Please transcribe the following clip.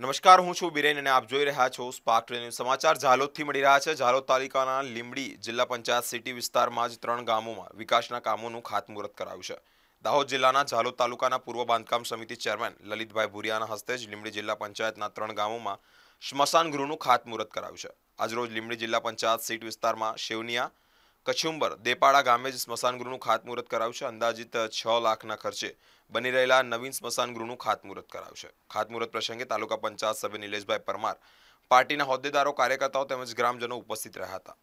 નમસ્કાર હું છું બિરેન અને આપ જોઈ રહ્યા છો સ્પાર્ક ન્યૂઝ સમાચાર ઝાલોદથી મળી રહ્યા છે ઝાલોદ તાલુકાના લીમડી જિલ્લા પંચાયત સિટી વિસ્તારમાં જ ત્રણ ગામોમાં વિકાસના કામોનું ખાતમુહૂર્ત કરાયું છે દાહોદ જિલ્લાના ઝાલોદ તાલુકાના પૂર્વ બાંધકામ સમિતિ ચેરમેન લલિતભાઈ ભુરિયાના હસ્તે જ લીમડી જિલ્લા પંચાયતના ત્રણ ગામોમાં સ્મશાન ગૃહનું ખાતમુહૂર્ત કરાયું છે આજરોજ લીમડી જિલ્લા પંચાયત સીટ વિસ્તારમાં શેવનિયા કચુંબર દેપાડા ગામે જ સ્મશાનગૃહનું ખાતમુહૂર્ત કરાવશે અંદાજિત છ લાખના ખર્ચે બની રહેલા નવીન સ્મશાનગૃહનું ખાતમુહૂર્ત કરાવશે ખાતમુહૂર્ત પ્રસંગે તાલુકા પંચાયત સભ્ય નિલેશભાઈ પરમાર પાર્ટીના હોદ્દેદારો કાર્યકર્તાઓ તેમજ ગ્રામજનો ઉપસ્થિત રહ્યા હતા